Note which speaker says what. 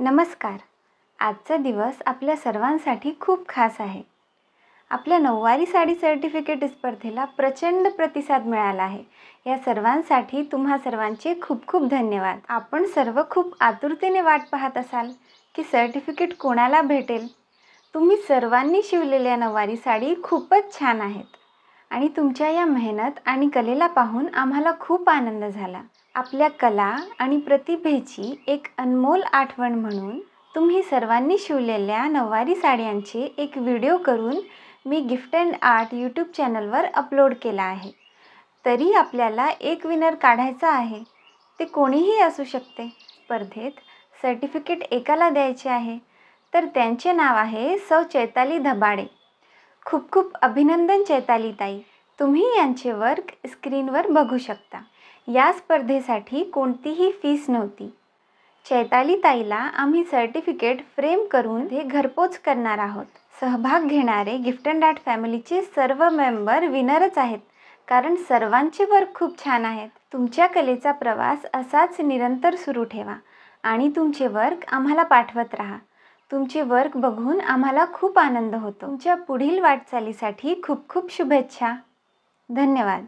Speaker 1: नमस्कार आजचा दिवस आपल्या सर्वांसाठी खूप खास आहे आपल्या नऊवारी साडी सर्टिफिकेट स्पर्धेला प्रचंड प्रतिसाद मिळाला आहे या सर्वांसाठी तुम्हा सर्वांचे खूप खूप धन्यवाद आपण सर्व खूप आतुरतेने वाट पाहत असाल की सर्टिफिकेट कोणाला भेटेल तुम्ही सर्वांनी शिवलेल्या नऊवारी साडी खूपच छान आहेत आणि तुमच्या या मेहनत आणि कलेला पाहून आम्हाला खूप आनंद झाला आपल्या कला आणि प्रतिभेची एक अनमोल आठवण म्हणून तुम्ही सर्वांनी शिवलेल्या नववारी साड्यांचे एक व्हिडिओ करून मी गिफ्ट अँड आर्ट यूट्यूब चॅनलवर अपलोड केला आहे तरी आपल्याला एक विनर काढायचा आहे ते कोणीही असू शकते स्पर्धेत सर्टिफिकेट एकाला द्यायचे आहे तर त्यांचे नाव आहे सौ चैताली धबाडे खूप खूप अभिनंदन ताई तुम्ही यांचे वर्क स्क्रीनवर बघू शकता या स्पर्धेसाठी कोणतीही फीस नव्हती ताईला आम्ही सर्टिफिकेट फ्रेम करून हे घरपोच करणार आहोत सहभाग घेणारे गिफ्ट अँड आर्ट फॅमिलीचे सर्व मेंबर विनरच आहेत कारण सर्वांचे वर्क खूप छान आहेत तुमच्या कलेचा प्रवास असाच निरंतर सुरू ठेवा आणि तुमचे वर्क आम्हाला पाठवत राहा तुमचे वर्क बघून आम्हाला खूप आनंद होतो तुमच्या पुढील वाटचालीसाठी खूप खूप शुभेच्छा धन्यवाद